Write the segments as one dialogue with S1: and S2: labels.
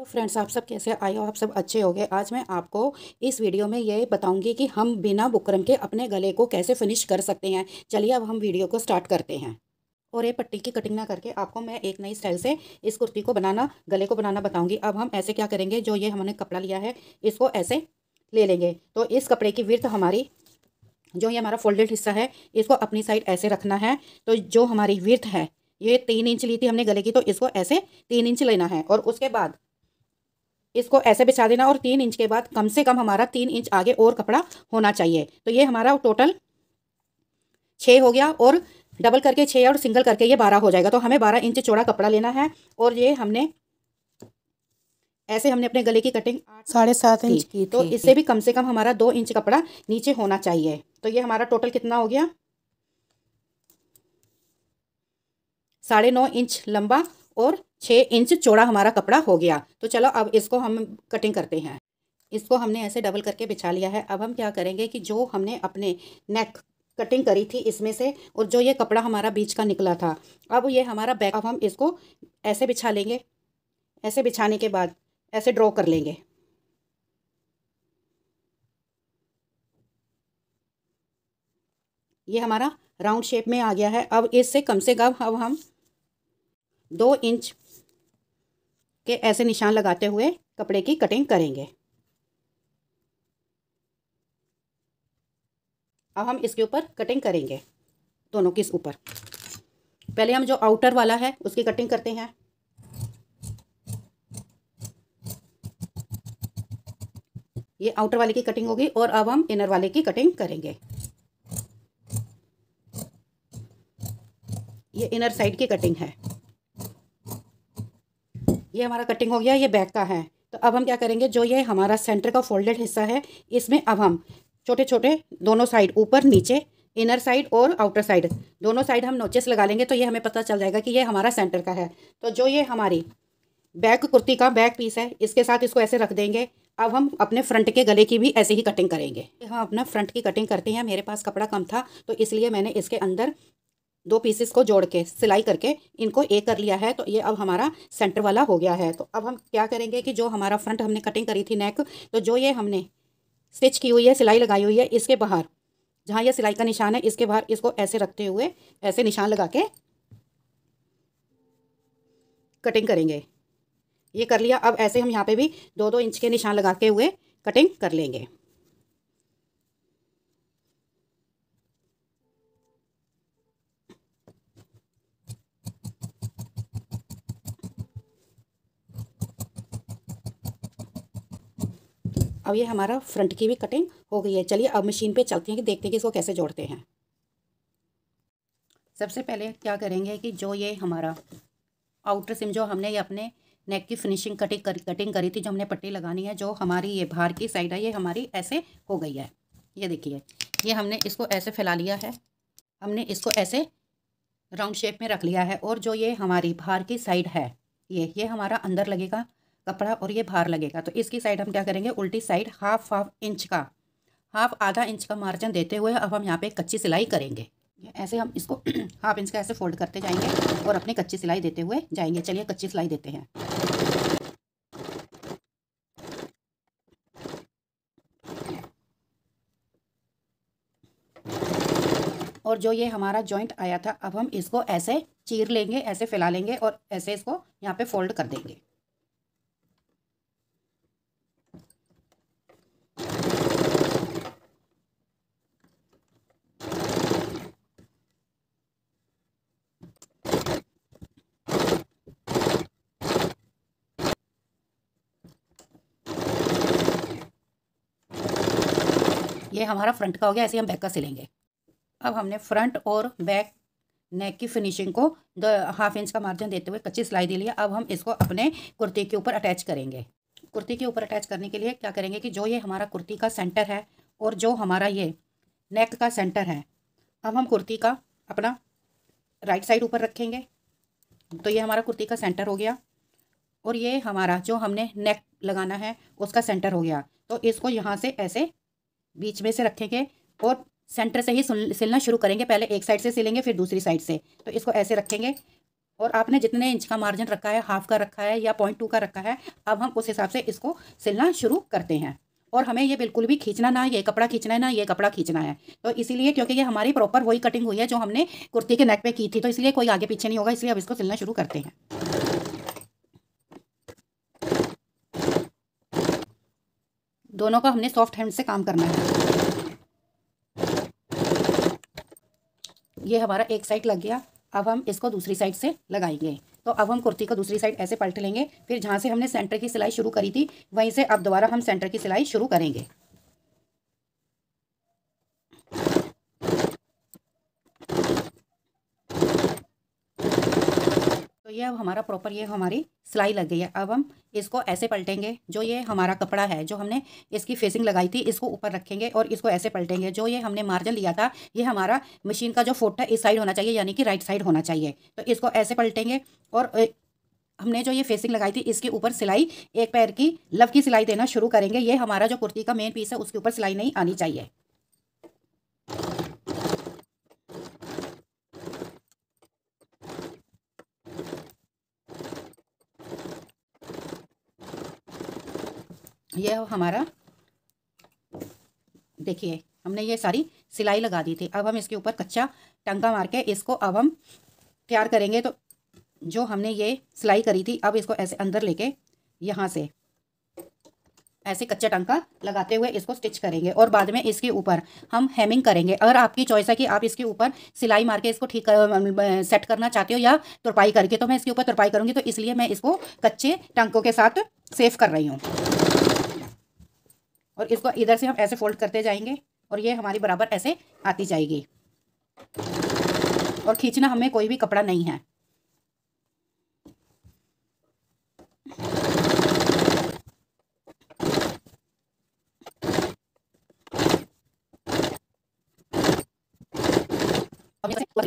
S1: तो फ्रेंड्स आप सब कैसे आए हो आप सब अच्छे हो गए आज मैं आपको इस वीडियो में ये बताऊंगी कि हम बिना बुकरम के अपने गले को कैसे फिनिश कर सकते हैं चलिए अब हम वीडियो को स्टार्ट करते हैं और ये पट्टी की कटिंग ना करके आपको मैं एक नई स्टाइल से इस कुर्ती को बनाना गले को बनाना बताऊँगी अब हम ऐसे क्या करेंगे जो ये हमने कपड़ा लिया है इसको ऐसे ले लेंगे तो इस कपड़े की विर्थ हमारी जो ये हमारा फोल्डेड हिस्सा है इसको अपनी साइड ऐसे रखना है तो जो हमारी विर्थ है ये तीन इंच ली थी हमने गले की तो इसको ऐसे तीन इंच लेना है और उसके बाद इसको ऐसे बिछा देना और तीन इंच के बाद कम से कम हमारा तीन इंच आगे और कपड़ा होना चाहिए तो ये हमारा टोटल छः हो गया और डबल करके छः और सिंगल करके ये बारह हो जाएगा तो हमें बारह इंच चौड़ा कपड़ा लेना है और ये हमने ऐसे हमने अपने गले की कटिंग साढ़े सात इंच की तो इससे भी कम से कम हमारा दो इंच कपड़ा नीचे होना चाहिए तो ये हमारा टोटल कितना हो गया साढ़े नौ इंच लंबा और छः इंच चौड़ा हमारा कपड़ा हो गया तो चलो अब इसको हम कटिंग करते हैं इसको हमने ऐसे डबल करके बिछा लिया है अब हम क्या करेंगे कि जो हमने अपने नेक कटिंग करी थी इसमें से और जो ये कपड़ा हमारा बीच का निकला था अब ये हमारा बैक अब हम इसको ऐसे बिछा लेंगे ऐसे बिछाने के बाद ऐसे ड्रॉ कर लेंगे ये हमारा राउंड शेप में आ गया है अब इससे कम से कम अब हम दो इंच के ऐसे निशान लगाते हुए कपड़े की कटिंग करेंगे अब हम इसके ऊपर कटिंग करेंगे दोनों के ऊपर पहले हम जो आउटर वाला है उसकी कटिंग करते हैं ये आउटर वाले की कटिंग होगी और अब हम इनर वाले की कटिंग करेंगे ये इनर साइड की कटिंग है ये हमारा कटिंग हो गया ये बैक का है तो अब हम क्या करेंगे जो ये हमारा सेंटर का फोल्डेड हिस्सा है इसमें अब हम छोटे छोटे दोनों साइड ऊपर नीचे इनर साइड और आउटर साइड दोनों साइड हम नोचेस लगा लेंगे तो ये हमें पता चल जाएगा कि ये हमारा सेंटर का है तो जो ये हमारी बैक कुर्ती का बैक पीस है इसके साथ इसको ऐसे रख देंगे अब हम अपने फ्रंट के गले की भी ऐसे ही कटिंग करेंगे हम अपना फ्रंट की कटिंग करते हैं मेरे पास कपड़ा कम था तो इसलिए मैंने इसके अंदर दो पीसेस को जोड़ के सिलाई करके इनको एक कर लिया है तो ये अब हमारा सेंटर वाला हो गया है तो अब हम क्या करेंगे कि जो हमारा फ्रंट हमने कटिंग करी थी नेक तो जो ये हमने स्टिच की हुई है सिलाई लगाई हुई है इसके बाहर जहाँ ये सिलाई का निशान है इसके बाहर इसको ऐसे रखते हुए ऐसे निशान लगा के कटिंग करेंगे ये कर लिया अब ऐसे हम यहाँ पे भी दो दो इंच के निशान लगा के हुए कटिंग कर लेंगे अब ये हमारा फ्रंट की भी कटिंग हो गई है चलिए अब मशीन पे चलते हैं कि देखते हैं कि इसको कैसे जोड़ते हैं सबसे पहले क्या करेंगे कि जो ये हमारा आउटर सिम जो हमने ये अपने नेक की फिनिशिंग कटिंग कर, कटिंग करी थी जो हमने पट्टी लगानी है जो हमारी ये बाहर की साइड है ये हमारी ऐसे हो गई है ये देखिए ये हमने इसको ऐसे फैला लिया है हमने इसको ऐसे राउंड शेप में रख लिया है और जो ये हमारी बाहर की साइड है ये ये हमारा अंदर लगेगा कपड़ा और ये बाहर लगेगा तो इसकी साइड हम क्या करेंगे उल्टी साइड हाफ हाफ इंच का हाफ आधा इंच का मार्जिन देते हुए अब हम यहाँ पे कच्ची सिलाई करेंगे ऐसे हम इसको हाफ इंच का ऐसे फोल्ड करते जाएंगे और अपनी कच्ची सिलाई देते हुए जाएंगे चलिए कच्ची सिलाई देते हैं और जो ये हमारा जॉइंट आया था अब हम इसको ऐसे चीर लेंगे ऐसे फैला लेंगे और ऐसे इसको यहाँ पे फोल्ड कर देंगे ये हमारा फ्रंट का हो गया ऐसे हम बैक का सिलेंगे अब हमने फ्रंट और बैक नेक की फिनिशिंग को दो हाफ इंच का मार्जिन देते हुए कच्ची सिलाई दे लिया अब हम इसको अपने कुर्ती के ऊपर अटैच करेंगे कुर्ती के ऊपर अटैच करने के लिए क्या करेंगे कि जो ये हमारा कुर्ती का सेंटर है और जो हमारा ये नेक का सेंटर है अब हम कुर्ती का अपना राइट साइड ऊपर रखेंगे तो ये हमारा कुर्ती का सेंटर हो गया और ये हमारा जो हमने नेक लगाना है उसका सेंटर हो गया तो इसको यहाँ से ऐसे बीच में से रखेंगे और सेंटर से ही सिलना शुरू करेंगे पहले एक साइड से सिलेंगे फिर दूसरी साइड से तो इसको ऐसे रखेंगे और आपने जितने इंच का मार्जिन रखा है हाफ का रखा है या पॉइंट टू का रखा है अब हम उस हिसाब से इसको सिलना शुरू करते हैं और हमें ये बिल्कुल भी खींचना ना ये कपड़ा खींचना है ना ये कपड़ा खींचना है तो इसीलिए क्योंकि ये हमारी प्रॉपर वही कटिंग हुई है जो हमने कुर्ती के नेक पे की थी तो इसलिए कोई आगे पीछे नहीं होगा इसलिए अब इसको सिलना शुरू करते हैं दोनों का हमने सॉफ्ट हैंड से काम करना है ये हमारा एक साइड लग गया अब हम इसको दूसरी साइड से लगाएंगे तो अब हम कुर्ती को दूसरी साइड ऐसे पलट लेंगे फिर जहाँ से हमने सेंटर की सिलाई शुरू करी थी वहीं से अब दोबारा हम सेंटर की सिलाई शुरू करेंगे तो ये अब हमारा प्रॉपर ये हमारी सिलाई लग गई है अब हम इसको ऐसे पलटेंगे जो ये हमारा कपड़ा है जो हमने इसकी फेसिंग लगाई थी इसको ऊपर रखेंगे और इसको ऐसे पलटेंगे जो ये हमने मार्जिन लिया था ये हमारा मशीन का जो फोटा है इस साइड होना चाहिए यानी कि राइट साइड होना चाहिए तो इसको ऐसे पलटेंगे और हमने जो ये फेसिंग लगाई थी इसके ऊपर सिलाई एक पैर की लव की सिलाई देना शुरू करेंगे ये हमारा जो कुर्ती का मेन पीस है उसके ऊपर सिलाई नहीं आनी चाहिए ये हमारा देखिए हमने ये सारी सिलाई लगा दी थी अब हम इसके ऊपर कच्चा टंका मार के इसको अब हम तैयार करेंगे तो जो हमने ये सिलाई करी थी अब इसको ऐसे अंदर लेके यहाँ से ऐसे कच्चा टंका लगाते हुए इसको स्टिच करेंगे और बाद में इसके ऊपर हम हेमिंग करेंगे अगर आपकी चॉइस है कि आप इसके ऊपर सिलाई मार के इसको ठीक कर, सेट करना चाहते हो या तुरपाई करके तो मैं इसके ऊपर तुरपाई करूँगी तो इसलिए मैं इसको कच्चे टंकों के साथ सेफ़ कर रही हूँ और इसको इधर से हम ऐसे फोल्ड करते जाएंगे और ये हमारी बराबर ऐसे आती जाएगी और खींचना हमें कोई भी कपड़ा नहीं है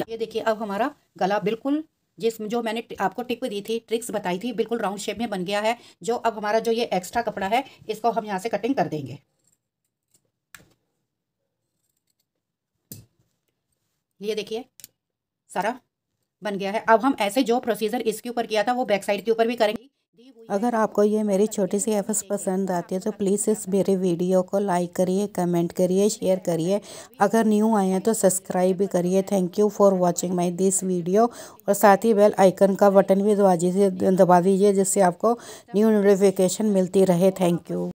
S1: ये देखिए अब हमारा गला बिल्कुल जिस जो मैंने आपको टिप दी थी ट्रिक्स बताई थी बिल्कुल राउंड शेप में बन गया है जो अब हमारा जो ये एक्स्ट्रा कपड़ा है इसको हम यहाँ से कटिंग कर देंगे ये देखिए सारा बन गया है अब हम ऐसे जो प्रोसीजर इसके ऊपर किया था वो बैक साइड के ऊपर भी करेंगे अगर आपको ये मेरी छोटी सी एफस पसंद आती है तो प्लीज़ इस मेरे वीडियो को लाइक करिए कमेंट करिए शेयर करिए अगर न्यू आए हैं तो सब्सक्राइब भी करिए thank you for watching my this video और साथ ही बेल आइकन का बटन भी दबा दीजिए दबा दीजिए जिससे आपको न्यू नोटिफिकेशन मिलती रहे थैंक यू